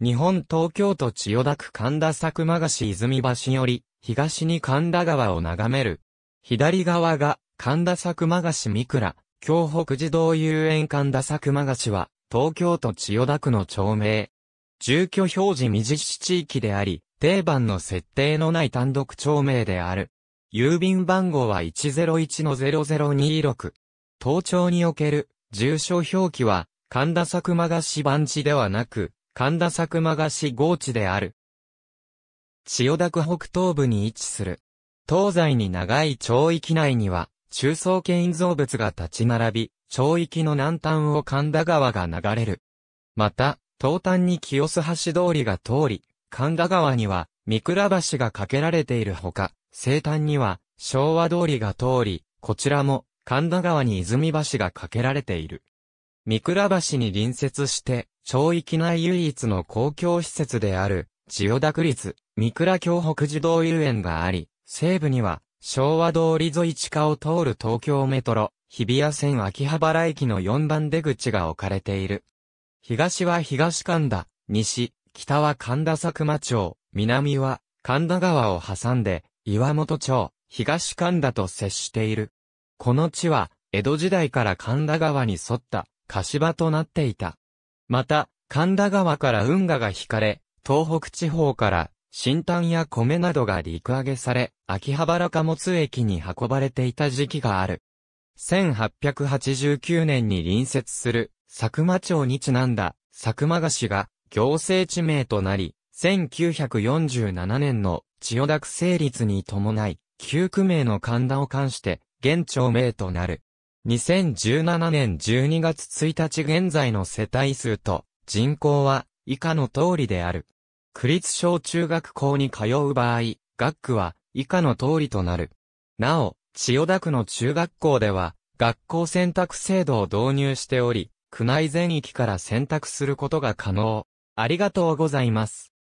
日本東京都千代田区神田佐久間ヶ泉橋より、東に神田川を眺める。左側が、神田佐久間ヶ三倉、京北児童遊園神田佐久間ヶは、東京都千代田区の町名。住居表示未実施地域であり、定番の設定のない単独町名である。郵便番号は101-0026。東町における、住所表記は、神田佐久間が番地ではなく、神田佐久間が市地である。千代田区北東部に位置する。東西に長い町域内には、中層建造物が立ち並び、町域の南端を神田川が流れる。また、東端に清洲橋通りが通り、神田川には、三倉橋が架けられているほか、西端には、昭和通りが通り、こちらも、神田川に泉橋が架けられている。三倉橋に隣接して、町域内唯一の公共施設である、千代田区立、三倉京北児童遊園があり、西部には、昭和通り沿い地下を通る東京メトロ、日比谷線秋葉原駅の4番出口が置かれている。東は東神田、西、北は神田佐久間町、南は神田川を挟んで、岩本町、東神田と接している。この地は、江戸時代から神田川に沿った、柏となっていた。また、神田川から運河が引かれ、東北地方から新炭や米などが陸揚げされ、秋葉原貨物駅に運ばれていた時期がある。1889年に隣接する佐久間町にちなんだ佐久間菓子が行政地名となり、1947年の千代田区成立に伴い、旧区名の神田を冠して、現町名となる。2017年12月1日現在の世帯数と人口は以下の通りである。区立小中学校に通う場合、学区は以下の通りとなる。なお、千代田区の中学校では、学校選択制度を導入しており、区内全域から選択することが可能。ありがとうございます。